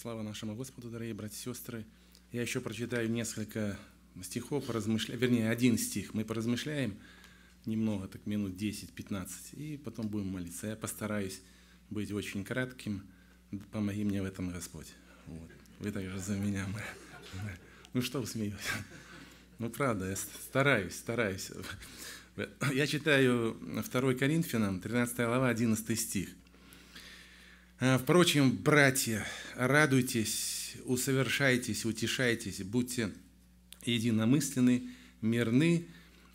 Слава нашему Господу, дорогие братья и сестры. Я еще прочитаю несколько стихов, поразмышля... вернее, один стих. Мы поразмышляем немного, так минут 10-15, и потом будем молиться. Я постараюсь быть очень кратким. Помоги мне в этом, Господь. Вот. Вы также за меня. Ну что вы смеетесь? Ну правда, я стараюсь, стараюсь. Я читаю 2 Коринфянам, 13 глава, 11 стих. Э, впрочем, братья, радуйтесь, усовершайтесь, утешайтесь, будьте единомысленны, мирны,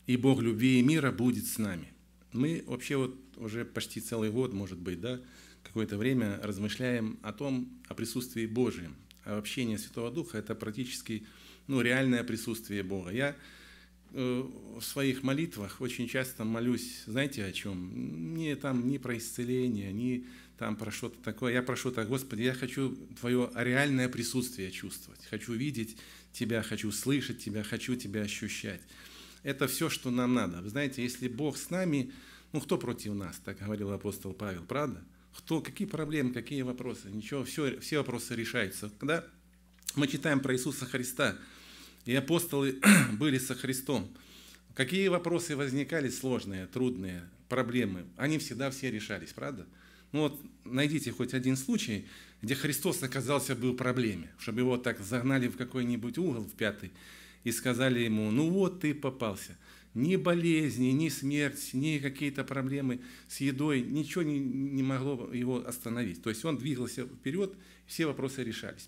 и Бог любви и мира будет с нами. Мы вообще вот уже почти целый год, может быть, да, какое-то время размышляем о том, о присутствии Божьем. о а общение Святого Духа – это практически ну, реальное присутствие Бога. Я э, в своих молитвах очень часто молюсь, знаете о чем? Не там не про исцеление, ни там про что-то такое. Я прошу так, Господи, я хочу Твое реальное присутствие чувствовать. Хочу видеть Тебя, хочу слышать Тебя, хочу Тебя ощущать. Это все, что нам надо. Вы знаете, если Бог с нами, ну кто против нас, так говорил апостол Павел, правда? Кто, какие проблемы, какие вопросы? Ничего, все, все вопросы решаются. Когда мы читаем про Иисуса Христа, и апостолы были со Христом, какие вопросы возникали сложные, трудные, проблемы, они всегда все решались, правда? Правда? Ну вот найдите хоть один случай, где Христос оказался бы в проблеме, чтобы его так загнали в какой-нибудь угол в пятый и сказали ему, ну вот ты попался. Ни болезни, ни смерть, ни какие-то проблемы с едой, ничего не, не могло его остановить. То есть он двигался вперед, все вопросы решались.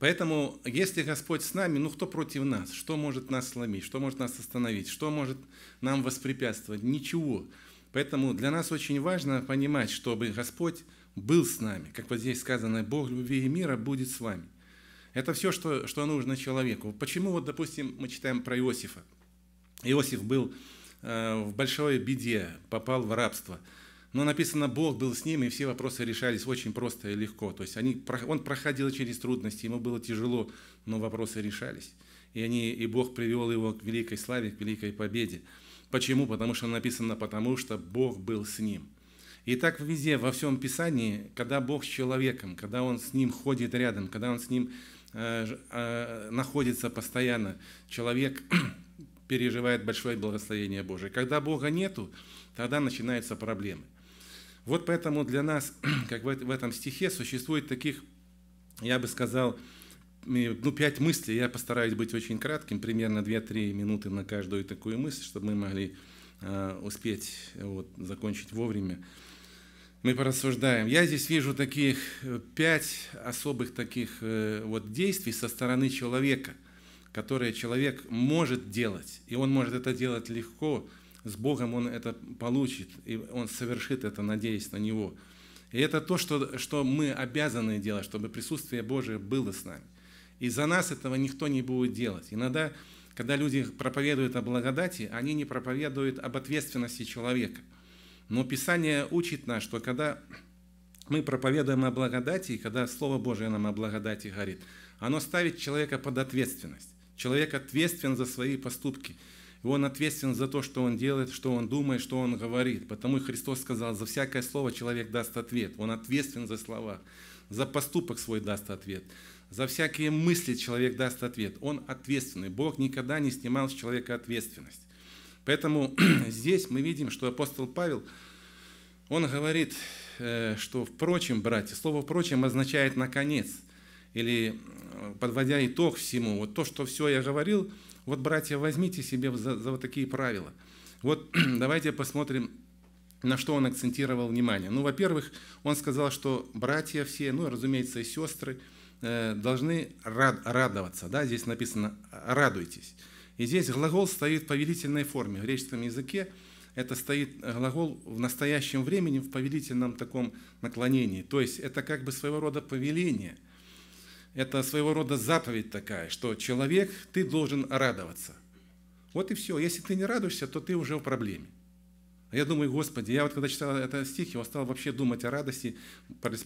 Поэтому, если Господь с нами, ну кто против нас? Что может нас сломить? Что может нас остановить? Что может нам воспрепятствовать? Ничего. Ничего. Поэтому для нас очень важно понимать, чтобы Господь был с нами. Как вот здесь сказано, Бог любви и мира будет с вами. Это все, что, что нужно человеку. Почему, вот, допустим, мы читаем про Иосифа. Иосиф был э, в большой беде, попал в рабство. Но написано, Бог был с ним, и все вопросы решались очень просто и легко. То есть они, он проходил через трудности, ему было тяжело, но вопросы решались. И, они, и Бог привел его к великой славе, к великой победе. Почему? Потому что написано, потому что Бог был с ним. И так везде, во всем Писании, когда Бог с человеком, когда Он с ним ходит рядом, когда Он с ним э, э, находится постоянно, человек переживает большое благословение Божие. Когда Бога нету, тогда начинаются проблемы. Вот поэтому для нас, как в этом стихе, существует таких, я бы сказал, ну, пять мыслей. Я постараюсь быть очень кратким, примерно 2-3 минуты на каждую такую мысль, чтобы мы могли э, успеть вот, закончить вовремя. Мы порассуждаем. Я здесь вижу таких э, пять особых таких э, вот действий со стороны человека, которые человек может делать. И он может это делать легко. С Богом он это получит, и он совершит это, надеясь на Него. И это то, что, что мы обязаны делать, чтобы присутствие Божие было с нами. И за нас этого никто не будет делать. Иногда, когда люди проповедуют о благодати, они не проповедуют об ответственности человека. Но Писание учит нас, что когда мы проповедуем о благодати, и когда Слово Божие нам о благодати говорит, оно ставит человека под ответственность. Человек ответственен за свои поступки. И он ответственен за то, что он делает, что он думает, что он говорит. Потому и Христос сказал, за всякое слово человек даст ответ. Он ответственен за слова. За поступок свой даст ответ. За всякие мысли человек даст ответ. Он ответственный. Бог никогда не снимал с человека ответственность. Поэтому здесь мы видим, что апостол Павел, он говорит, э, что «впрочем, братья», слово «впрочем» означает «наконец», или э, подводя итог всему, вот то, что все я говорил, вот, братья, возьмите себе за, за вот такие правила. Вот давайте посмотрим, на что он акцентировал внимание. Ну, во-первых, он сказал, что братья все, ну, разумеется, и сестры – Э, должны рад, радоваться. Да? Здесь написано «радуйтесь». И здесь глагол стоит в повелительной форме. В греческом языке это стоит э, глагол в настоящем времени, в повелительном таком наклонении. То есть это как бы своего рода повеление. Это своего рода заповедь такая, что человек, ты должен радоваться. Вот и все. Если ты не радуешься, то ты уже в проблеме. А я думаю, Господи, я вот когда читал этот стих, я стал вообще думать о радости,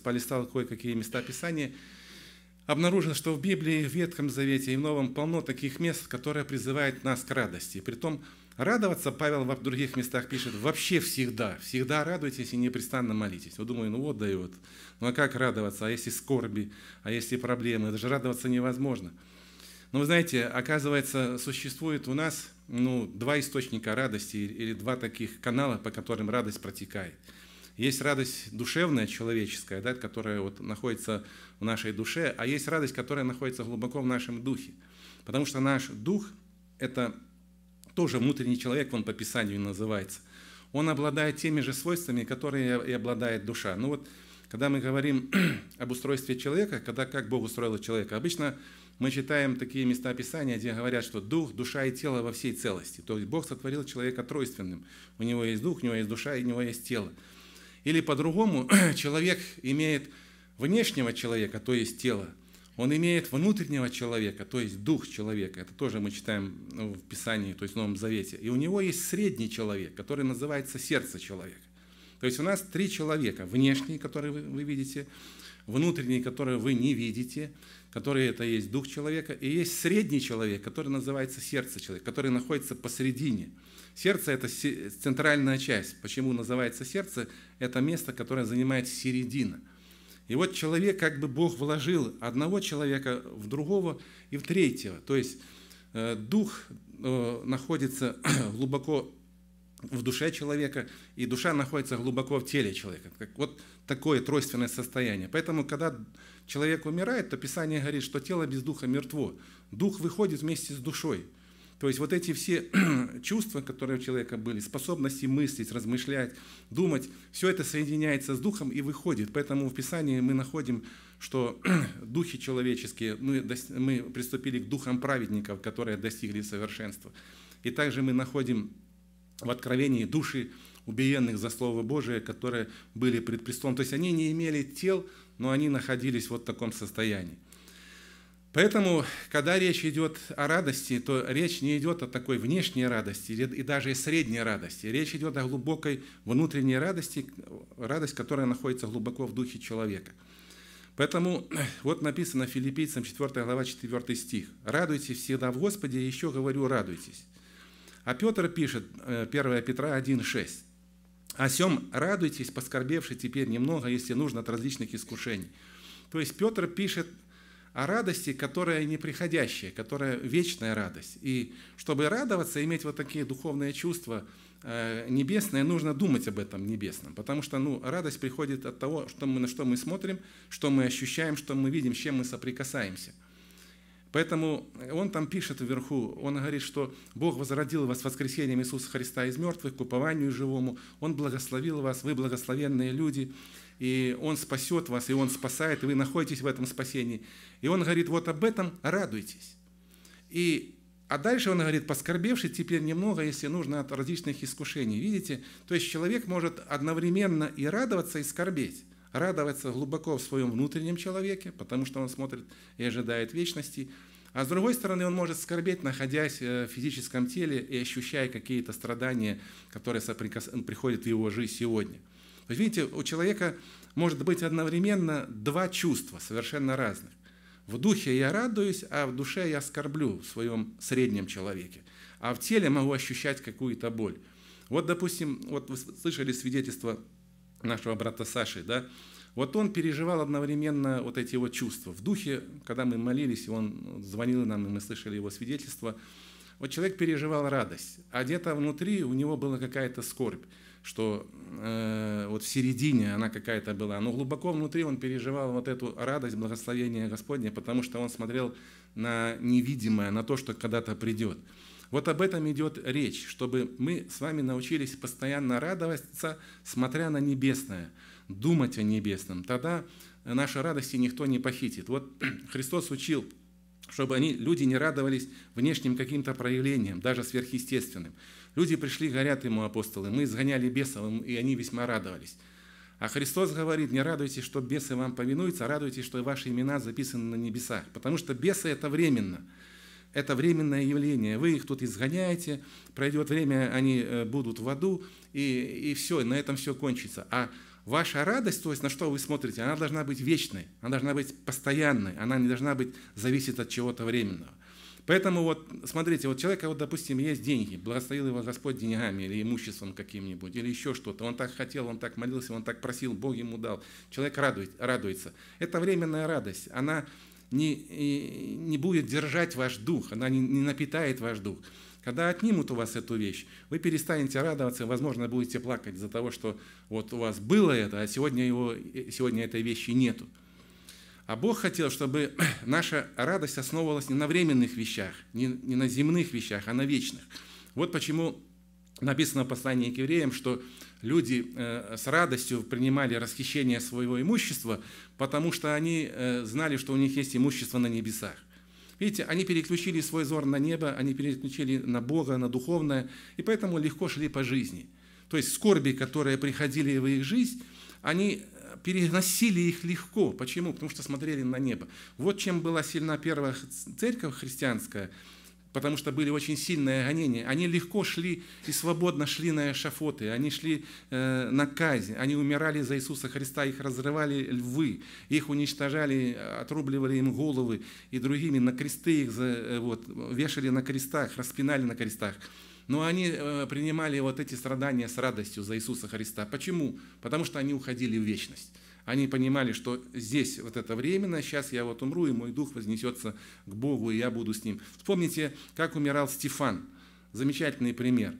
полистал кое-какие места Писания, обнаружено, что в Библии, в Ветхом Завете и в Новом полно таких мест, которые призывают нас к радости. Притом радоваться, Павел в других местах пишет, вообще всегда, всегда радуйтесь и непрестанно молитесь. Вот думаю, ну вот да и Ну а как радоваться, а если скорби, а если проблемы, даже радоваться невозможно. Но вы знаете, оказывается, существует у нас ну, два источника радости или два таких канала, по которым радость протекает – есть радость душевная, человеческая, да, которая вот находится в нашей душе, а есть радость, которая находится глубоко в нашем духе. Потому что наш дух – это тоже внутренний человек, он по Писанию называется. Он обладает теми же свойствами, которые и обладает душа. Ну вот, когда мы говорим об устройстве человека, когда как Бог устроил человека, обычно мы читаем такие места Писания, где говорят, что дух, душа и тело во всей целости. То есть Бог сотворил человека тройственным. У него есть дух, у него есть душа, и у него есть тело. Или по-другому, человек имеет внешнего человека, то есть тело, он имеет внутреннего человека, то есть дух человека. Это тоже мы читаем ну, в Писании, то есть в Новом Завете. И у него есть средний человек, который называется сердце человека. То есть у нас три человека. Внешний, который вы, вы видите, внутренний, который вы не видите, который это есть дух человека, и есть средний человек, который называется сердце человека, который находится посередине – Сердце – это центральная часть. Почему называется сердце? Это место, которое занимает середина. И вот человек, как бы Бог вложил одного человека в другого и в третьего. То есть э, дух э, находится глубоко в душе человека, и душа находится глубоко в теле человека. Вот такое тройственное состояние. Поэтому, когда человек умирает, то Писание говорит, что тело без духа мертво. Дух выходит вместе с душой – то есть вот эти все чувства, которые у человека были, способности мыслить, размышлять, думать, все это соединяется с духом и выходит. Поэтому в Писании мы находим, что духи человеческие, мы, мы приступили к духам праведников, которые достигли совершенства. И также мы находим в Откровении души убиенных за Слово Божие, которые были пред престолом. То есть они не имели тел, но они находились вот в таком состоянии. Поэтому, когда речь идет о радости, то речь не идет о такой внешней радости и даже и средней радости. Речь идет о глубокой внутренней радости, радость, которая находится глубоко в духе человека. Поэтому вот написано филиппийцам 4 глава 4 стих. «Радуйтесь всегда в Господе, еще говорю, радуйтесь». А Петр пишет 1 э, Петра 1,6. «О сем радуйтесь, поскорбевши теперь немного, если нужно, от различных искушений». То есть Петр пишет о радости, которая неприходящая, которая вечная радость. И чтобы радоваться, иметь вот такие духовные чувства э, небесные, нужно думать об этом небесном, потому что ну, радость приходит от того, что мы, на что мы смотрим, что мы ощущаем, что мы видим, с чем мы соприкасаемся. Поэтому он там пишет вверху, он говорит, что Бог возродил вас воскресением Иисуса Христа из мертвых, к упованию живому, Он благословил вас, вы благословенные люди и Он спасет вас, и Он спасает, и вы находитесь в этом спасении. И Он говорит, вот об этом радуйтесь. И, а дальше Он говорит, поскорбевший теперь немного, если нужно, от различных искушений. Видите? То есть человек может одновременно и радоваться, и скорбеть. Радоваться глубоко в своем внутреннем человеке, потому что он смотрит и ожидает вечности, а с другой стороны, он может скорбеть, находясь э, в физическом теле и ощущая какие-то страдания, которые приходят в его жизнь сегодня. То есть, видите, у человека может быть одновременно два чувства совершенно разных. В духе я радуюсь, а в душе я оскорблю в своем среднем человеке. А в теле могу ощущать какую-то боль. Вот, допустим, вот вы слышали свидетельство нашего брата Саши, да? Вот он переживал одновременно вот эти вот чувства. В духе, когда мы молились, он звонил нам, и мы слышали его свидетельство. Вот человек переживал радость, а где-то внутри у него была какая-то скорбь что э, вот в середине она какая-то была, но глубоко внутри он переживал вот эту радость, благословение Господне, потому что он смотрел на невидимое, на то, что когда-то придет. Вот об этом идет речь, чтобы мы с вами научились постоянно радоваться, смотря на небесное, думать о небесном. Тогда наши радости никто не похитит. Вот Христос учил, чтобы они, люди не радовались внешним каким-то проявлением, даже сверхъестественным. Люди пришли, горят ему апостолы, мы изгоняли бесов, и они весьма радовались. А Христос говорит, не радуйтесь, что бесы вам повинуются, а радуйтесь, что ваши имена записаны на небесах, потому что бесы – это временно. Это временное явление. Вы их тут изгоняете, пройдет время, они э, будут в аду, и, и все, на этом все кончится. А ваша радость, то есть на что вы смотрите, она должна быть вечной, она должна быть постоянной, она не должна быть зависеть от чего-то временного. Поэтому вот, смотрите, вот человека, вот, допустим, есть деньги, благословил его Господь деньгами или имуществом каким-нибудь, или еще что-то. Он так хотел, он так молился, он так просил, Бог ему дал. Человек радует, радуется. Это временная радость. Она не, не будет держать ваш дух, она не, не напитает ваш дух. Когда отнимут у вас эту вещь, вы перестанете радоваться, возможно, будете плакать за того, что вот у вас было это, а сегодня, его, э, сегодня этой вещи нету. А Бог хотел, чтобы наша радость основывалась не на временных вещах, не, на земных вещах, а на вечных. Вот почему написано в послании к евреям, что люди э, с радостью принимали расхищение своего имущества, потому что они э, знали, что у них есть имущество на небесах. Видите, они переключили свой взор на небо, они переключили на Бога, на духовное, и поэтому легко шли по жизни. То есть скорби, которые приходили в их жизнь, они э, переносили их легко. Почему? Потому что смотрели на небо. Вот чем была сильна первая церковь христианская, потому что были очень сильные гонения. Они легко шли и свободно шли на эшафоты, они шли э, на казнь, они умирали за Иисуса Христа, их разрывали львы, их уничтожали, отрубливали им головы и другими, на кресты их за, э, вот, вешали на крестах, распинали на крестах. Но они э, принимали вот эти страдания с радостью за Иисуса Христа. Почему? Потому что они уходили в вечность. Они понимали, что здесь вот это временно, сейчас я вот умру, и мой дух вознесется к Богу, и я буду с ним. Вспомните, как умирал Стефан. Замечательный пример.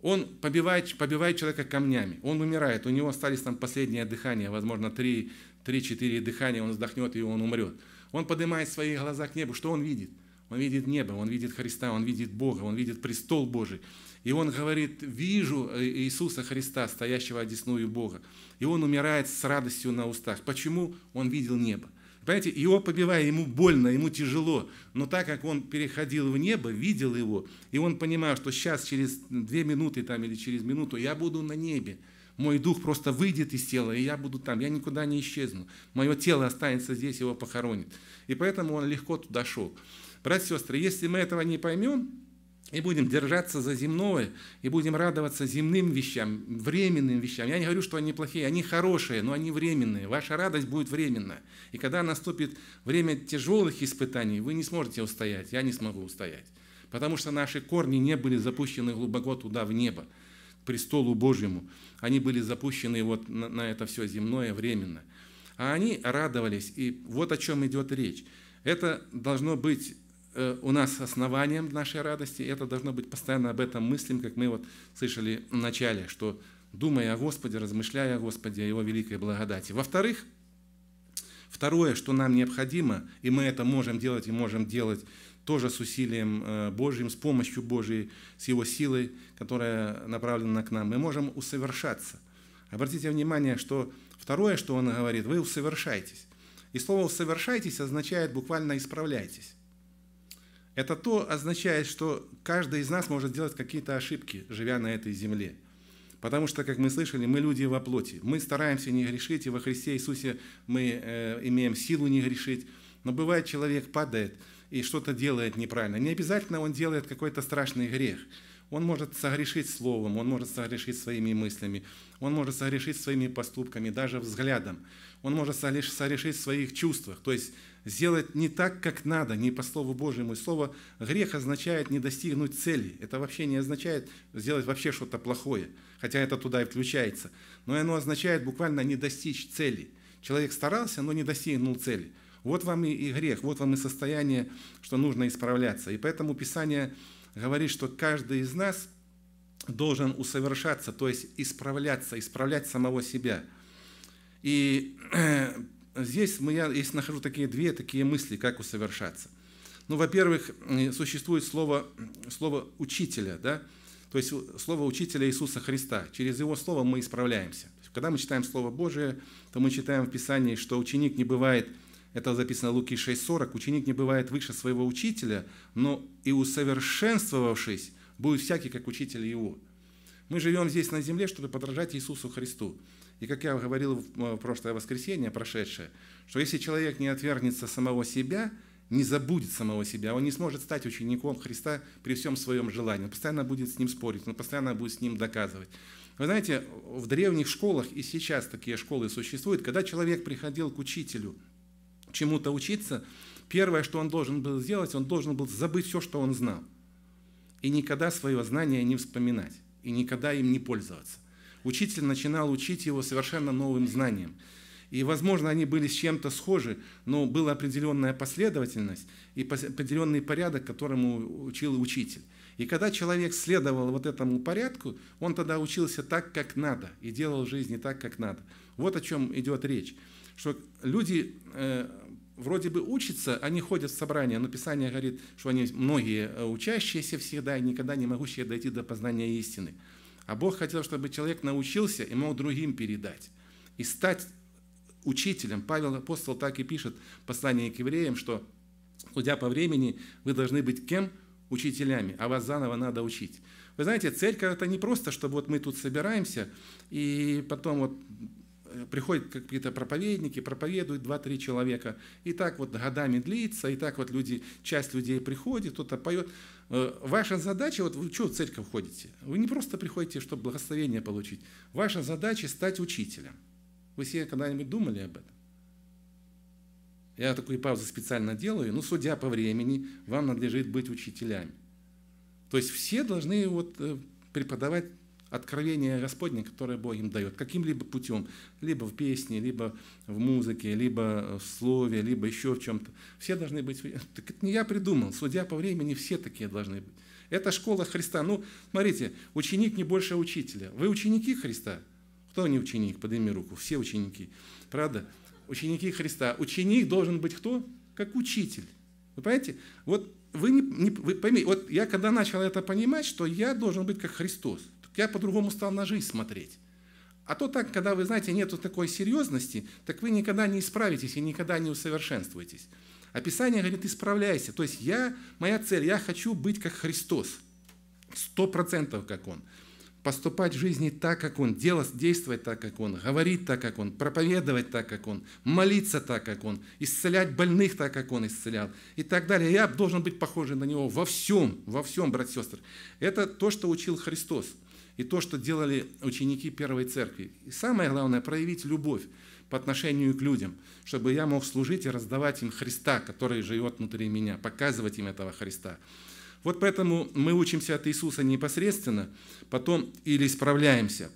Он побивает, побивает человека камнями, он умирает, у него остались там последнее дыхание, возможно, 3-4 дыхания, он вздохнет и он умрет. Он поднимает свои глаза к небу, что он видит – он видит небо, он видит Христа, он видит Бога, он видит престол Божий. И он говорит, вижу э, Иисуса Христа, стоящего одесную Бога. И он умирает с радостью на устах. Почему? Он видел небо. Понимаете, его побивая, ему больно, ему тяжело. Но так как он переходил в небо, видел его, и он понимал, что сейчас, через две минуты там, или через минуту, я буду на небе. Мой дух просто выйдет из тела, и я буду там, я никуда не исчезну. Мое тело останется здесь, его похоронит. И поэтому он легко туда шел. Братья и сестры, если мы этого не поймем, и будем держаться за земное, и будем радоваться земным вещам, временным вещам. Я не говорю, что они плохие, они хорошие, но они временные. Ваша радость будет временна. И когда наступит время тяжелых испытаний, вы не сможете устоять, я не смогу устоять. Потому что наши корни не были запущены глубоко туда, в небо, к престолу Божьему. Они были запущены вот на, на это все земное временно. А они радовались, и вот о чем идет речь. Это должно быть Э, у нас основанием нашей радости, это должно быть постоянно об этом мыслим, как мы вот слышали в начале, что думая о Господе, размышляя о Господе, о Его великой благодати. Во-вторых, второе, что нам необходимо, и мы это можем делать и можем делать тоже с усилием э, Божьим, с помощью Божьей, с Его силой, которая направлена к нам, мы можем усовершаться. Обратите внимание, что второе, что он говорит, вы усовершайтесь. И слово «усовершайтесь» означает буквально «исправляйтесь». Это то означает, что каждый из нас может делать какие-то ошибки, живя на этой земле. Потому что, как мы слышали, мы люди во плоти. Мы стараемся не грешить, и во Христе Иисусе мы э, имеем силу не грешить. Но бывает, человек падает и что-то делает неправильно. Не обязательно он делает какой-то страшный грех. Он может согрешить словом, он может согрешить своими мыслями, он может согрешить своими поступками, даже взглядом. Он может согрешить в своих чувствах. То есть сделать не так, как надо, не по Слову Божьему. И слово «грех» означает не достигнуть цели. Это вообще не означает сделать вообще что-то плохое, хотя это туда и включается. Но оно означает буквально не достичь цели. Человек старался, но не достигнул цели. Вот вам и грех, вот вам и состояние, что нужно исправляться. И поэтому Писание говорит, что каждый из нас должен усовершаться, то есть исправляться, исправлять самого себя. И здесь мы, я, если нахожу такие две такие мысли, как усовершаться. Ну, во-первых, существует слово, слово «учителя», да? то есть э, слово «учителя» Иисуса Христа. Через Его Слово мы исправляемся. Когда мы читаем Слово Божие, то мы читаем в Писании, что ученик не бывает, это записано в Луки 6.40, ученик не бывает выше своего учителя, но и усовершенствовавшись, будет всякий, как учитель его. Мы живем здесь на земле, чтобы подражать Иисусу Христу. И как я говорил э, в прошлое воскресенье, прошедшее, что если человек не отвергнется самого себя, не забудет самого себя, он не сможет стать учеником Христа при всем своем желании. Он постоянно будет с ним спорить, он постоянно будет с ним доказывать. Вы знаете, в древних школах и сейчас такие школы существуют, когда человек приходил к учителю чему-то учиться, первое, что он должен был сделать, он должен был забыть все, что он знал. И никогда свое знание не вспоминать, и никогда им не пользоваться. Учитель начинал учить его совершенно новым знаниям. И, возможно, они были с чем-то схожи, но была определенная последовательность и определенный порядок, которому учил учитель. И когда человек следовал вот этому порядку, он тогда учился так, как надо, и делал жизнь не так, как надо. Вот о чем идет речь. Что люди э, вроде бы учатся, они ходят в собрания, но Писание говорит, что они многие э, учащиеся всегда и никогда не могущие дойти до познания истины. А Бог хотел, чтобы человек научился и мог другим передать. И стать учителем. Павел апостол так и пишет в послании к евреям, что судя по времени, вы должны быть кем? Учителями, а вас заново надо учить. Вы знаете, церковь – это не просто, чтобы вот мы тут собираемся, и потом вот приходят какие-то проповедники, проповедуют два-три человека. И так вот годами длится, и так вот люди, часть людей приходит, кто-то поет. Э, ваша задача, вот вы что в церковь ходите? Вы не просто приходите, чтобы благословение получить. Ваша задача стать учителем. Вы себе когда-нибудь думали об этом? Я такую паузу специально делаю, но ну, судя по времени, вам надлежит быть учителями. То есть все должны вот э, преподавать откровение Господне, которое Бог им дает, каким-либо путем, либо в песне, либо в музыке, либо в слове, либо еще в чем-то. Все должны быть... Так это не я придумал, судя по времени все такие должны быть. Это школа Христа. Ну, смотрите, ученик не больше учителя. Вы ученики Христа? Кто не ученик? Подними руку. Все ученики. Правда? Ученики Христа. Ученик должен быть кто? Как учитель. Вы понимаете? Вот вы не, не вы поймите, вот я когда начал это понимать, что я должен быть как Христос. Я по-другому стал на жизнь смотреть. А то так, когда вы, знаете, нету такой серьезности, так вы никогда не исправитесь и никогда не усовершенствуетесь. Описание а говорит, исправляйся. То есть я, моя цель, я хочу быть как Христос. Сто процентов как Он. Поступать в жизни так, как Он. Делать, действовать так, как Он. Говорить так, как Он. Проповедовать так, как Он. Молиться так, как Он. Исцелять больных так, как Он исцелял. И так далее. Я должен быть похожим на Него во всем. Во всем, братья и сестры. Это то, что учил Христос и то, что делали ученики первой церкви. И самое главное, проявить любовь по отношению к людям, чтобы я мог служить и раздавать им Христа, который живет внутри меня, показывать им этого Христа. Вот поэтому мы учимся от Иисуса непосредственно, потом или исправляемся.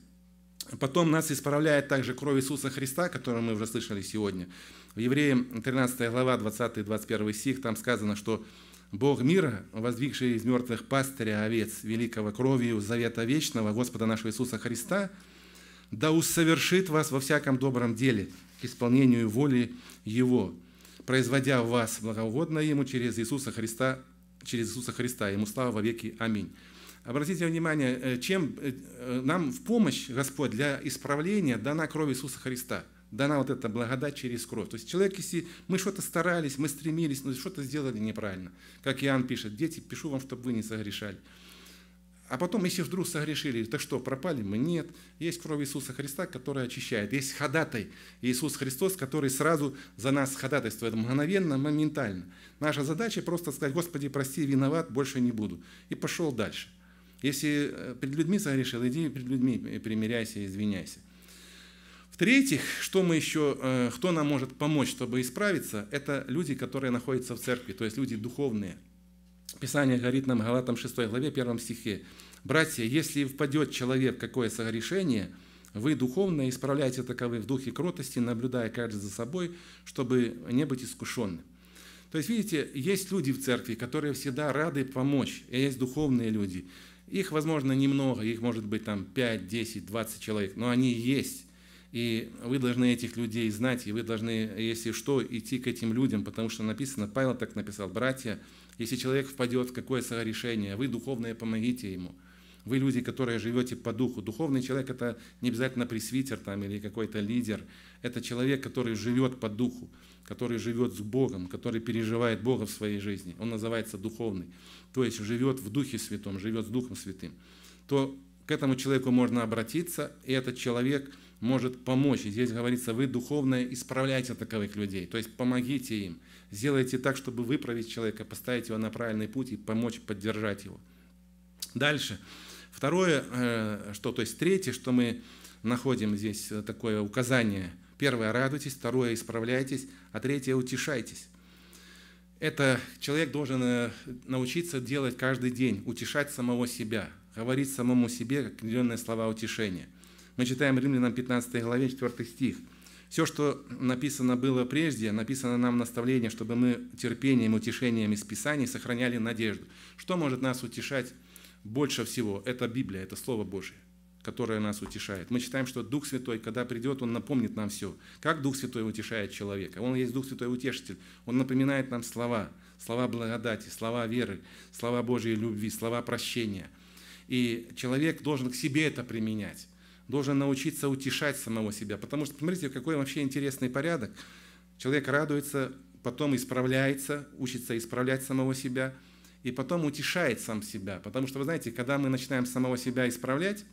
Потом нас исправляет также кровь Иисуса Христа, которую мы уже слышали сегодня. В Евреям 13 глава, 20-21 стих, там сказано, что Бог мира, воздвигший из мертвых пастыря овец великого кровью завета вечного Господа нашего Иисуса Христа, да усовершит вас во всяком добром деле к исполнению воли Его, производя в вас благоугодное Ему через Иисуса Христа, через Иисуса Христа. Ему слава во веки. Аминь. Обратите внимание, э, чем э, э, нам в помощь Господь для исправления дана кровь Иисуса Христа – дана вот эта благодать через кровь. То есть человек, если мы что-то старались, мы стремились, но что-то сделали неправильно. Как Иоанн пишет, дети, пишу вам, чтобы вы не согрешали. А потом, если вдруг согрешили, так что, пропали мы? Нет. Есть кровь Иисуса Христа, которая очищает. Есть ходатай Иисус Христос, который сразу за нас ходатайствует мгновенно, моментально. Наша задача просто сказать, Господи, прости, виноват, больше не буду. И пошел дальше. Если э, перед людьми согрешил, иди перед людьми примиряйся, извиняйся. В-третьих, что мы еще, э, кто нам может помочь, чтобы исправиться, это люди, которые находятся в церкви, то есть люди духовные. Писание говорит нам в Галатам 6 главе 1 стихе. «Братья, если впадет человек в какое согрешение, вы духовно исправляйте таковы в духе кротости, наблюдая каждый за собой, чтобы не быть искушенным». То есть, видите, есть люди в церкви, которые всегда рады помочь, и есть духовные люди. Их, возможно, немного, их может быть там 5, 10, 20 человек, но они есть. И вы должны этих людей знать, и вы должны, если что, идти к этим людям, потому что написано, Павел так написал, братья, если человек впадет в какое согрешение, вы духовное помогите ему. Вы люди, которые живете по духу. Духовный человек – это не обязательно пресвитер там, или какой-то лидер. Это человек, который живет по духу, который живет с Богом, который переживает Бога в своей жизни. Он называется духовный. То есть живет в Духе Святом, живет с Духом Святым. То к этому человеку можно обратиться, и этот человек – может помочь. И здесь говорится, вы духовно исправляйте таковых людей, то есть помогите им, сделайте так, чтобы выправить человека, поставить его на правильный путь и помочь поддержать его. Дальше. Второе, э, что, то есть третье, что мы находим здесь э, такое указание. Первое – радуйтесь, второе – исправляйтесь, а третье – утешайтесь. Это человек должен э, научиться делать каждый день, утешать самого себя, говорить самому себе определенные слова утешения – мы читаем Римлянам 15 главе 4 стих. Все, что написано было прежде, написано нам наставление, чтобы мы терпением, и утешением из Писаний сохраняли надежду. Что может нас утешать больше всего? Это Библия, это Слово Божие которое нас утешает. Мы считаем, что Дух Святой, когда придет, Он напомнит нам все. Как Дух Святой утешает человека? Он есть Дух Святой Утешитель. Он напоминает нам слова, слова благодати, слова веры, слова Божьей любви, слова прощения. И человек должен к себе это применять должен научиться утешать самого себя. Потому что, смотрите, какой вообще интересный порядок. Человек радуется, потом исправляется, учится исправлять самого себя, и потом утешает сам себя. Потому что, вы знаете, когда мы начинаем самого себя исправлять,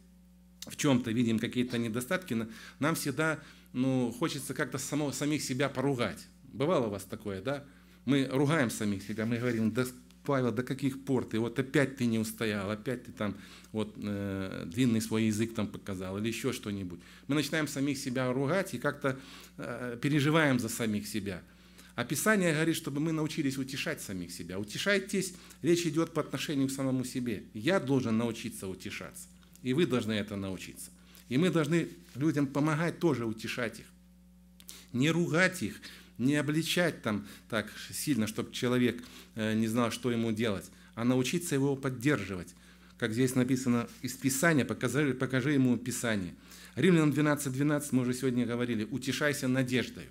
в чем-то видим какие-то недостатки, нам всегда ну, хочется как-то само, самих себя поругать. Бывало у вас такое, да? Мы ругаем самих себя, мы говорим, да Павел, до каких пор ты, вот опять ты не устоял, опять ты там вот э, длинный свой язык там показал или еще что-нибудь. Мы начинаем самих себя ругать и как-то э, переживаем за самих себя. А Писание говорит, чтобы мы научились утешать самих себя. Утешайтесь, речь идет по отношению к самому себе. Я должен научиться утешаться. И вы должны это научиться. И мы должны людям помогать тоже утешать их. Не ругать их, не обличать там так сильно, чтобы человек э, не знал, что ему делать, а научиться его поддерживать. Как здесь написано из Писания, покажи, покажи ему Писание. Римлянам 12.12 12, мы уже сегодня говорили, утешайся надеждой.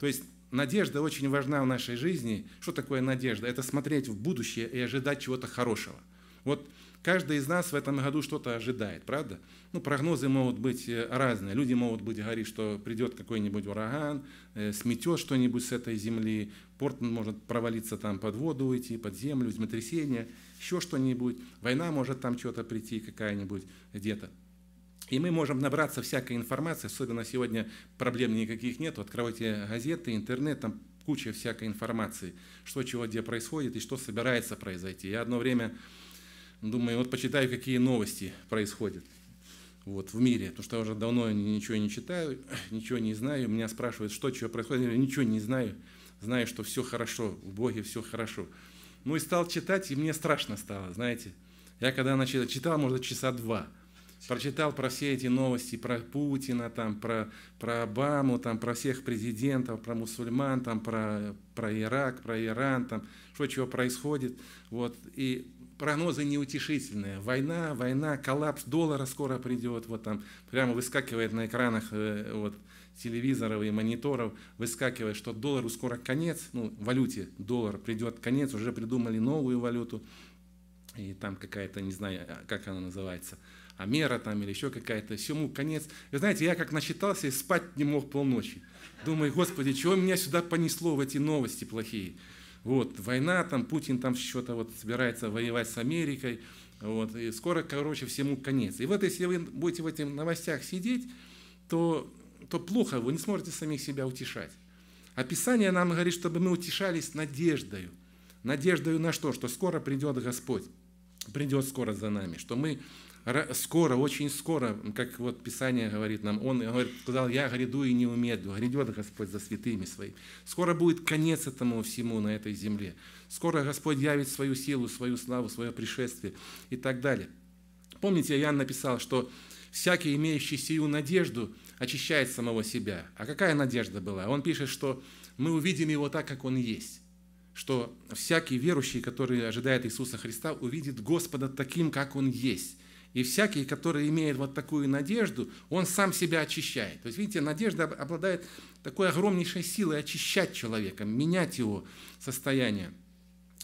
То есть надежда очень важна в нашей жизни. Что такое надежда? Это смотреть в будущее и ожидать чего-то хорошего. Вот Каждый из нас в этом году что-то ожидает, правда? Ну, прогнозы могут быть э, разные. Люди могут быть говорить, что придет какой-нибудь ураган, э, сметет что-нибудь с этой земли, порт может провалиться там под воду, уйти под землю, землетрясение, еще что-нибудь. Война может там что-то прийти какая-нибудь где-то. И мы можем набраться всякой информации, особенно сегодня проблем никаких нет. Открывайте газеты, интернет, там куча всякой информации, что, чего, где происходит и что собирается произойти. Я одно время Думаю, вот почитаю, какие новости происходят вот, в мире, потому что я уже давно ничего не читаю, ничего не знаю. Меня спрашивают, что, чего происходит, я ничего не знаю, знаю, что все хорошо, в Боге все хорошо. Ну и стал читать, и мне страшно стало, знаете. Я когда начал, читал, может, часа два, прочитал про все эти новости, про Путина, там, про, про Обаму, там, про всех президентов, про мусульман, там, про, про Ирак, про Иран, там, что чего происходит. Вот. И прогнозы неутешительные. Война, война, коллапс доллара скоро придет. Вот там прямо выскакивает на экранах э, вот, телевизоров и мониторов, выскакивает, что доллару скоро конец, ну, валюте доллар придет конец, уже придумали новую валюту. И там какая-то, не знаю, а, как она называется, Амера там или еще какая-то, всему конец. Вы знаете, я как насчитался спать не мог полночи. Думаю, господи, чего меня сюда понесло в эти новости плохие? Вот, война, там Путин там что-то вот собирается воевать с Америкой, вот, и скоро, короче, всему конец. И вот если вы будете в этих новостях сидеть, то, то плохо, вы не сможете самих себя утешать. описание нам говорит, чтобы мы утешались надеждою. Надеждою на что? Что скоро придет Господь, придет скоро за нами, что мы скоро, очень скоро, как вот Писание говорит нам, он говорит, сказал, я гряду и не умеду, грядет Господь за святыми своими. Скоро будет конец этому всему на этой земле. Скоро Господь явит свою силу, свою славу, свое пришествие и так далее. Помните, Иоанн написал, что всякий, имеющий сию надежду, очищает самого себя. А какая надежда была? Он пишет, что мы увидим его так, как он есть что всякий верующий, который ожидает Иисуса Христа, увидит Господа таким, как Он есть и всякий, который имеет вот такую надежду, он сам себя очищает. То есть, видите, надежда обладает такой огромнейшей силой очищать человека, менять его состояние,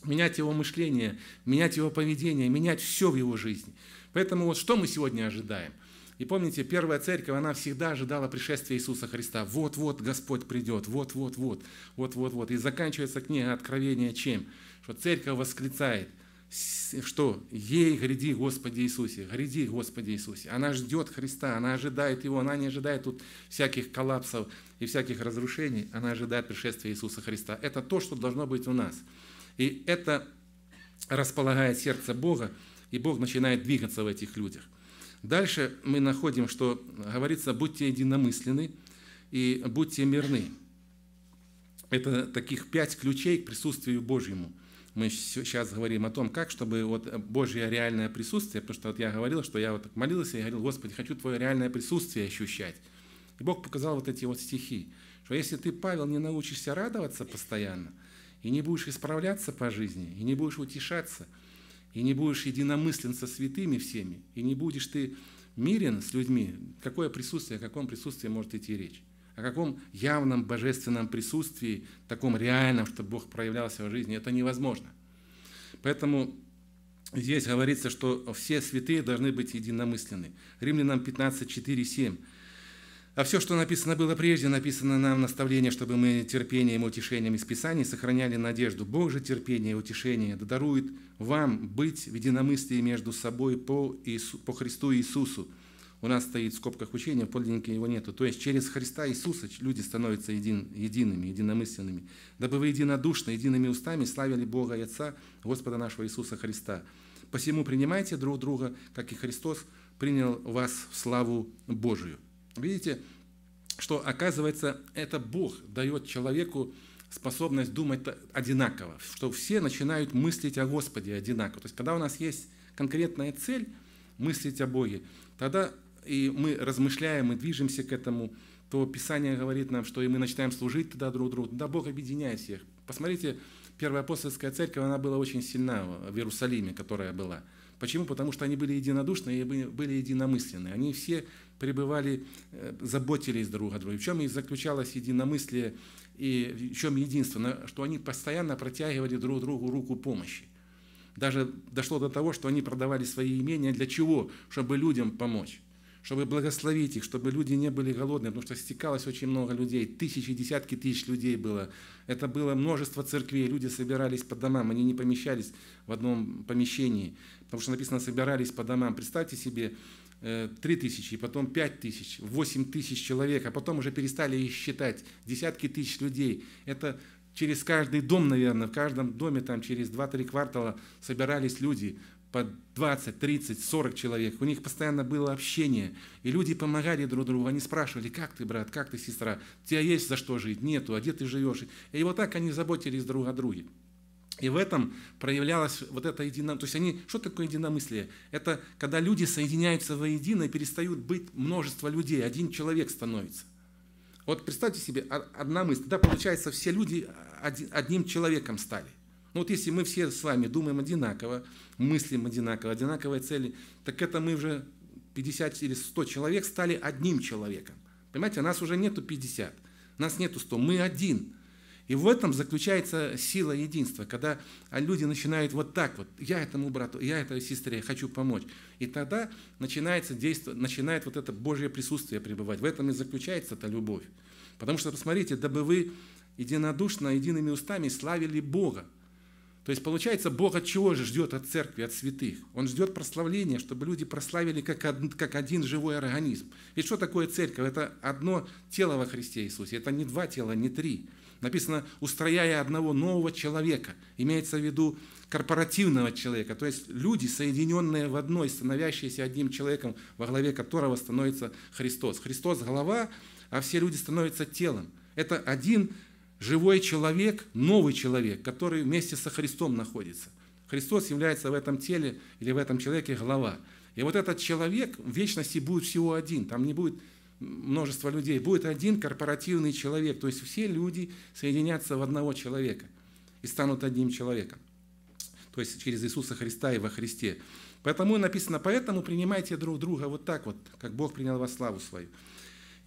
менять его мышление, менять его поведение, менять все в его жизни. Поэтому вот что мы сегодня ожидаем? И помните, первая церковь, она всегда ожидала пришествия Иисуса Христа. Вот-вот Господь придет, вот-вот-вот, вот-вот-вот. И заканчивается книга Откровения чем? Что церковь восклицает – что ей гряди, Господи Иисусе, гряди, Господи Иисусе. Она ждет Христа, она ожидает Его, она не ожидает тут всяких коллапсов и всяких разрушений, она ожидает пришествия Иисуса Христа. Это то, что должно быть у нас. И это располагает сердце Бога, и Бог начинает двигаться в этих людях. Дальше мы находим, что говорится, будьте единомысленны и будьте мирны. Это таких пять ключей к присутствию Божьему – мы сейчас говорим о том, как, чтобы вот э, Божье реальное присутствие, потому что вот я говорил, что я вот так молился и говорил, Господи, хочу Твое реальное присутствие ощущать. И Бог показал вот эти вот стихи, что если ты, Павел, не научишься радоваться постоянно, и не будешь исправляться по жизни, и не будешь утешаться, и не будешь единомыслен со святыми всеми, и не будешь ты мирен с людьми, какое присутствие, о каком присутствии может идти речь о каком явном божественном присутствии, таком реальном, чтобы Бог проявлялся в жизни, это невозможно. Поэтому здесь говорится, что все святые должны быть единомысленны. Римлянам 154 7. А все, что написано было прежде, написано нам наставление, чтобы мы терпением и утешением из Писаний сохраняли надежду. Бог же терпение и утешение дарует вам быть в единомыслии между собой по, Иису, по Христу Иисусу – у нас стоит в скобках учения, подлинника его нету. То есть через Христа Иисуса люди становятся един, едиными, единомысленными. Дабы вы единодушно, едиными устами славили Бога и Отца, Господа нашего Иисуса Христа. Посему принимайте друг друга, как и Христос принял вас в славу Божию. Видите, что оказывается, это Бог дает человеку способность думать одинаково, что все начинают мыслить о Господе одинаково. То есть, когда у нас есть конкретная цель мыслить о Боге, тогда и мы размышляем мы движемся к этому, то Писание говорит нам, что и мы начинаем служить тогда друг другу, Да, Бог объединяет всех. Посмотрите, Первая апостольская церковь, она была очень сильна в Иерусалиме, которая была. Почему? Потому что они были единодушны и были единомысленны. Они все пребывали, э, заботились друг о друге. В чем и заключалось единомыслие и в чем единство, что они постоянно протягивали друг другу руку помощи. Даже дошло до того, что они продавали свои имения для чего? Чтобы людям помочь чтобы благословить их, чтобы люди не были голодны, потому что стекалось очень много людей, тысячи, десятки тысяч людей было. Это было множество церквей, люди собирались по домам, они не помещались в одном помещении, потому что написано «собирались по домам». Представьте себе, э, три тысячи, потом пять тысяч, восемь тысяч человек, а потом уже перестали их считать, десятки тысяч людей. Это через каждый дом, наверное, в каждом доме там через два-три квартала собирались люди, по 20, 30, 40 человек. У них постоянно было общение. И люди помогали друг другу. Они спрашивали, как ты, брат, как ты, сестра? У тебя есть за что жить? Нету. А где ты живешь? И вот так они заботились друг о друге. И в этом проявлялось вот это единомыслие. То есть они, что такое единомыслие? Это когда люди соединяются воедино и перестают быть множество людей. Один человек становится. Вот представьте себе, одна мысль. Тогда, получается, все люди одним человеком стали. Но ну, вот если мы все с вами думаем одинаково, мыслим одинаково, одинаковые цели, так это мы уже 50 или 100 человек стали одним человеком. Понимаете, нас уже нету 50, нас нету 100, мы один. И в этом заключается сила единства, когда люди начинают вот так вот, я этому брату, я этой сестре хочу помочь. И тогда начинается действие, начинает вот это Божье присутствие пребывать. В этом и заключается эта любовь. Потому что, посмотрите, дабы вы единодушно, едиными устами славили Бога. То есть получается, Бог от чего же ждет от церкви, от святых? Он ждет прославления, чтобы люди прославили как, од, как один живой организм. Ведь что такое церковь? Это одно тело во Христе Иисусе. Это не два тела, не три. Написано, устрояя одного нового человека. Имеется в виду корпоративного человека. То есть люди, соединенные в одной, становящиеся одним человеком, во главе которого становится Христос. Христос – голова, а все люди становятся телом. Это один живой человек, новый человек, который вместе со Христом находится. Христос является в этом теле или в этом человеке глава. И вот этот человек в вечности будет всего один, там не будет множество людей, будет один корпоративный человек, то есть все люди соединятся в одного человека и станут одним человеком, то есть через Иисуса Христа и во Христе. Поэтому написано, поэтому принимайте друг друга вот так вот, как Бог принял во славу свою.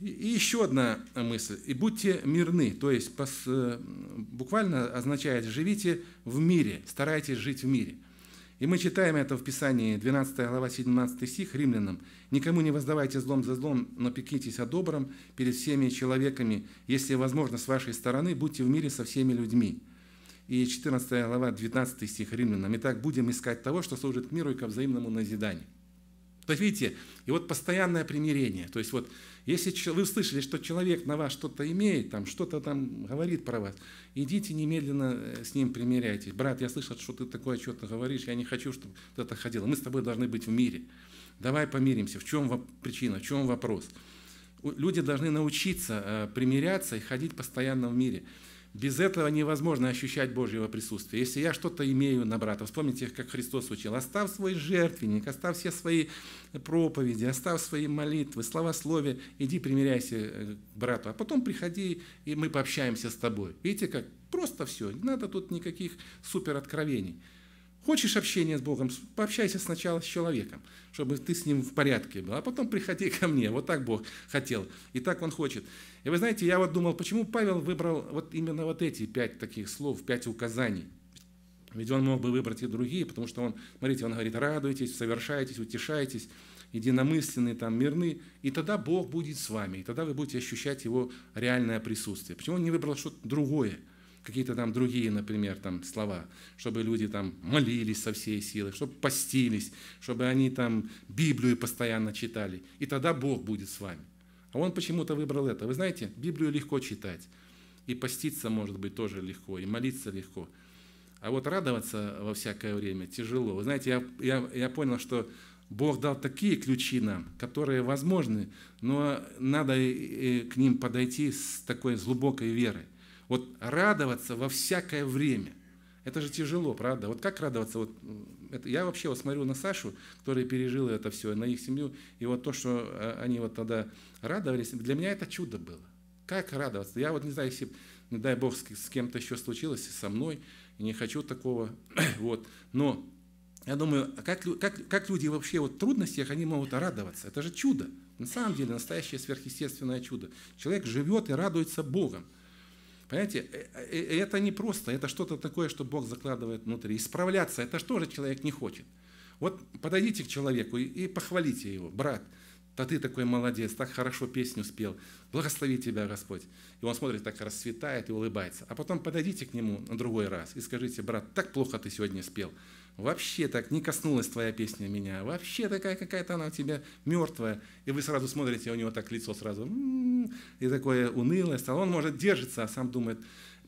И еще одна мысль. И будьте мирны, то есть э, буквально означает живите в мире, старайтесь жить в мире. И мы читаем это в Писании, 12 глава, 17 стих, римлянам. «Никому не воздавайте злом за злом, но пекитесь о добром перед всеми человеками. Если возможно, с вашей стороны, будьте в мире со всеми людьми». И 14 глава, 19 стих римлянам. «Итак, будем искать того, что служит к миру и ко взаимному назиданию». То есть, видите, и вот постоянное примирение. То есть, вот, если вы услышали, что человек на вас что-то имеет, там, что-то там говорит про вас, идите немедленно э, с ним примиряйтесь. Брат, я слышал, что ты такое что-то говоришь, я не хочу, чтобы ты это ходил. Мы с тобой должны быть в мире. Давай помиримся. В чем причина, в чем вопрос? Люди должны научиться э, примиряться и ходить постоянно в мире. Без этого невозможно ощущать Божьего присутствия. Если я что-то имею на брата, вспомните, как Христос учил, оставь свой жертвенник, оставь все свои проповеди, оставь свои молитвы, словословие, иди примиряйся э, к брату, а потом приходи, и мы пообщаемся с тобой. Видите, как просто все, не надо тут никаких супероткровений. Хочешь общение с Богом, пообщайся сначала с человеком, чтобы ты с ним в порядке был, а потом приходи ко мне. Вот так Бог хотел, и так Он хочет. И вы знаете, я вот думал, почему Павел выбрал вот именно вот эти пять таких слов, пять указаний. Ведь он мог бы выбрать и другие, потому что он, смотрите, он говорит, радуйтесь, совершайтесь, утешайтесь, единомысленны, там, мирны, и тогда Бог будет с вами, и тогда вы будете ощущать Его реальное присутствие. Почему он не выбрал что-то другое? какие-то там другие, например, там слова, чтобы люди там молились со всей силы, чтобы постились, чтобы они там Библию постоянно читали, и тогда Бог будет с вами. А он почему-то выбрал это. Вы знаете, Библию легко читать, и поститься, может быть, тоже легко, и молиться легко. А вот радоваться во всякое время тяжело. Вы знаете, я, я, я понял, что Бог дал такие ключи нам, которые возможны, но надо к ним подойти с такой глубокой верой. Вот радоваться во всякое время. Это же тяжело, правда? Вот как радоваться? Вот это, я вообще вот смотрю на Сашу, который пережил это все, на их семью, и вот то, что э, они вот тогда радовались, для меня это чудо было. Как радоваться? Я вот не знаю, если, не ну, дай Бог, с кем-то еще случилось, и со мной, и не хочу такого. вот. Но я думаю, а как, как, как люди вообще вот в трудностях, они могут радоваться? Это же чудо. На самом деле, настоящее сверхъестественное чудо. Человек живет и радуется Богом. Понимаете, э, э, э, это не просто, это что-то такое, что Бог закладывает внутри. Исправляться, это что же человек не хочет. Вот подойдите к человеку и, похвалите его. Брат, да ты такой молодец, так хорошо песню спел. Благослови тебя, Господь. И он смотрит, так расцветает и улыбается. А потом подойдите к нему на другой раз и скажите, брат, так плохо ты сегодня спел. Вообще так не коснулась твоя песня меня. Вообще такая какая-то она у тебя мертвая. И вы сразу смотрите, у него так лицо сразу «М-м-м». и такое унылое стало. Он, может, держится, а сам думает,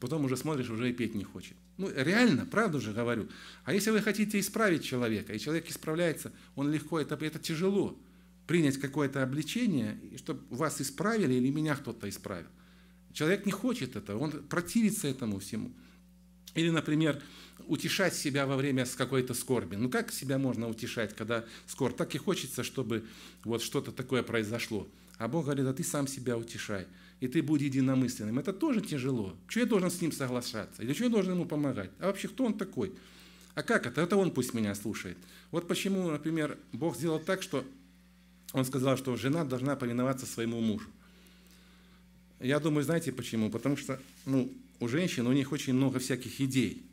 потом уже смотришь, уже и петь не хочет. Ну, реально, правду же говорю. А если вы хотите исправить человека, и человек исправляется, он легко, это, это тяжело принять какое-то обличение, чтобы вас исправили или меня кто-то исправил. Человек не хочет этого, он противится этому всему. Или, например, утешать себя во время какой-то скорби. Ну как себя можно утешать, когда скорбь? Так и хочется, чтобы вот что-то такое произошло. А Бог говорит, а ты сам себя утешай, и ты будь единомысленным. Это тоже тяжело. Чего я должен с ним соглашаться? Или чего я должен ему помогать? А вообще, кто он такой? А как это? Это он пусть меня слушает. Вот почему, например, Бог сделал так, что он сказал, что жена должна повиноваться своему мужу. Я думаю, знаете почему? Потому что ну, у женщин у них очень много всяких идей.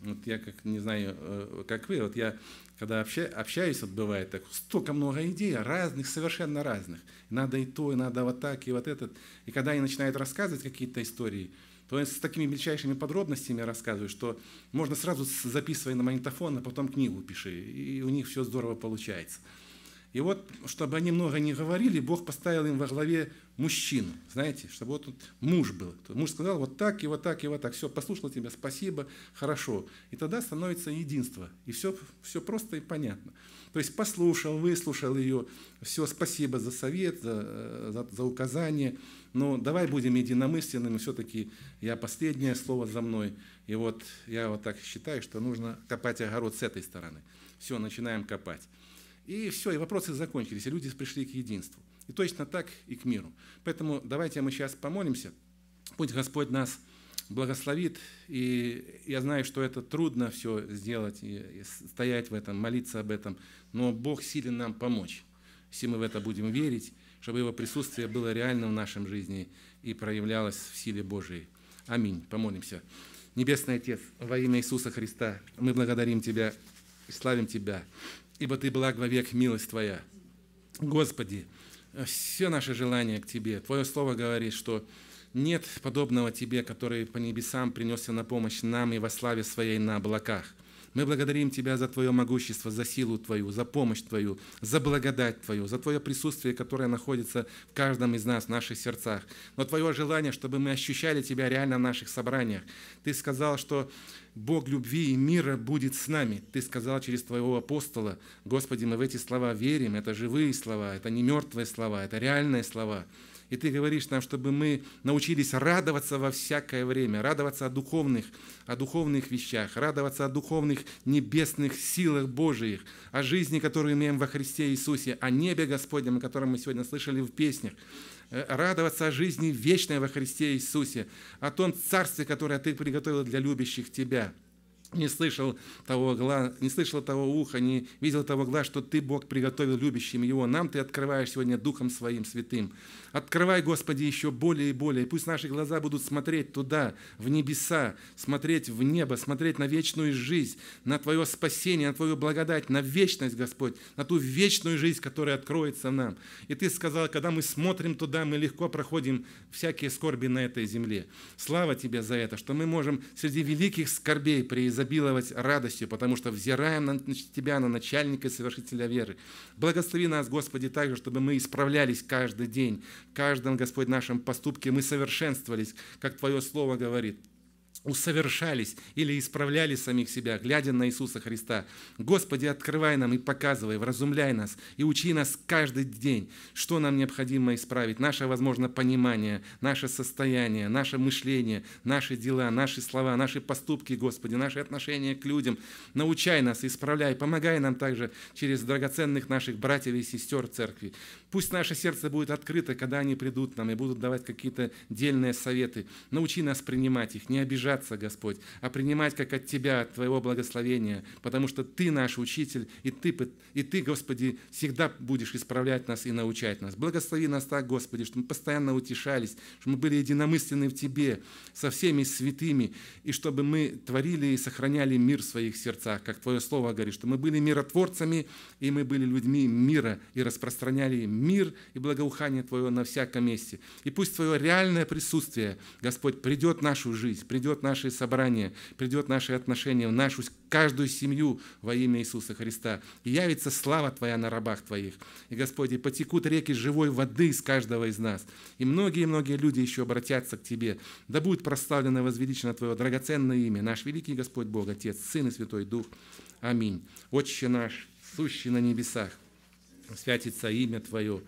Вот я как не знаю, э, как вы, вот я когда общаюсь, вот бывает так, столько много идей, разных, совершенно разных. Надо и то, и надо вот так, и вот этот. И когда они начинают рассказывать какие-то истории, то с такими мельчайшими подробностями рассказывают, что можно сразу записывай на магнитофон, а потом книгу пиши, и у них все здорово получается. И вот, чтобы они много не говорили, Бог поставил им во главе мужчину, знаете, чтобы вот тут муж был. Муж сказал вот так, и вот так, и вот так, все, послушал тебя, спасибо, хорошо. И тогда становится единство, и все, все просто и понятно. То есть послушал, выслушал ее, все, спасибо за совет, за, э, за, за указание, но давай будем единомысленными, все-таки я последнее слово за мной. И вот я вот так считаю, что нужно копать огород с этой стороны. Все, начинаем копать. И все, и вопросы закончились, и люди пришли к единству. И точно так и к миру. Поэтому давайте мы сейчас помолимся. Пусть Господь нас благословит. И я знаю, что это трудно все сделать, и, стоять в этом, молиться об этом. Но Бог силен нам помочь, если мы в это будем верить, чтобы Его присутствие было реально в нашем жизни и проявлялось в силе Божией. Аминь. Помолимся. Небесный Отец, во имя Иисуса Христа, мы благодарим Тебя и славим Тебя ибо Ты благ вовек, милость Твоя. Господи, все наше желание к Тебе. Твое Слово говорит, что нет подобного Тебе, который по небесам принесся на помощь нам и во славе Своей на облаках. Мы благодарим Тебя за Твое могущество, за силу Твою, за помощь Твою, за благодать Твою, за Твое присутствие, которое находится в каждом из нас, в наших сердцах. Но Твое желание, чтобы мы ощущали Тебя реально в наших собраниях. Ты сказал, что Бог любви и мира будет с нами. Ты сказал через Твоего апостола, Господи, мы в эти слова верим, это живые слова, это не мертвые слова, это реальные слова. И Ты говоришь нам, чтобы мы научились радоваться во всякое время, радоваться о духовных, о духовных вещах, радоваться о духовных небесных силах Божиих, о жизни, которую имеем во Христе Иисусе, о небе Господнем, о котором мы сегодня слышали в песнях, э, радоваться о жизни вечной во Христе Иисусе, о том царстве, которое Ты приготовил для любящих Тебя – не слышал того глаз, не слышал того уха, не видел того глаз, что Ты, Бог, приготовил любящим Его. Нам Ты открываешь сегодня Духом Своим Святым. Открывай, Господи, еще более и более. Пусть наши глаза будут смотреть туда, в небеса, смотреть в небо, смотреть на вечную жизнь, на Твое спасение, на Твою благодать, на вечность, Господь, на ту вечную жизнь, которая откроется нам. И Ты сказал, когда мы смотрим туда, мы легко проходим всякие скорби на этой земле. Слава Тебе за это, что мы можем среди великих скорбей произойти изобиловать радостью, потому что взираем на Тебя, на начальника и совершителя веры. Благослови нас, Господи, также, чтобы мы исправлялись каждый день, в каждом, Господь, нашем поступке мы совершенствовались, как Твое Слово говорит усовершались или исправляли самих себя, глядя на Иисуса Христа. Господи, открывай нам и показывай, вразумляй нас и учи нас каждый день, что нам необходимо исправить, наше, возможно, понимание, наше состояние, наше мышление, наши дела, наши слова, наши поступки, Господи, наши отношения к людям. Научай нас, исправляй, помогай нам также через драгоценных наших братьев и сестер церкви. Пусть наше сердце будет открыто, когда они придут нам и будут давать какие-то дельные советы. Научи нас принимать их, не обижаться, Господь, а принимать как от Тебя, от Твоего благословения, потому что Ты наш учитель, и Ты, и ты Господи, всегда будешь исправлять нас и научать нас. Благослови нас так, Господи, чтобы мы постоянно утешались, чтобы мы были единомысленны в Тебе, со всеми святыми, и чтобы мы творили и сохраняли мир в своих сердцах, как Твое Слово говорит, что мы были миротворцами, и мы были людьми мира, и распространяли мир мир и благоухание Твое на всяком месте. И пусть Твое реальное присутствие, Господь, придет в нашу жизнь, придет в наши собрания, придет в наши отношения, в нашу каждую семью во имя Иисуса Христа. И явится слава Твоя на рабах Твоих. И, Господи, потекут реки живой воды из каждого из нас. И многие-многие люди еще обратятся к Тебе. Да будет прославлено и возвеличено Твое драгоценное имя, наш великий Господь Бог, Отец, Сын и Святой Дух. Аминь. Отче наш, сущий на небесах, святится имя Твое,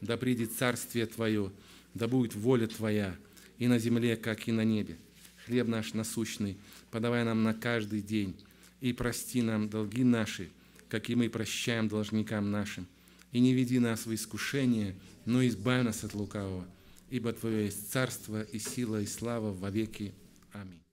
да придет царствие Твое, да будет воля Твоя и на земле, как и на небе. Хлеб наш насущный подавай нам на каждый день, и прости нам долги наши, как и мы прощаем должникам нашим. И не веди нас в искушение, но избавь нас от лукавого, ибо Твое есть царство и сила и слава во веки. Аминь.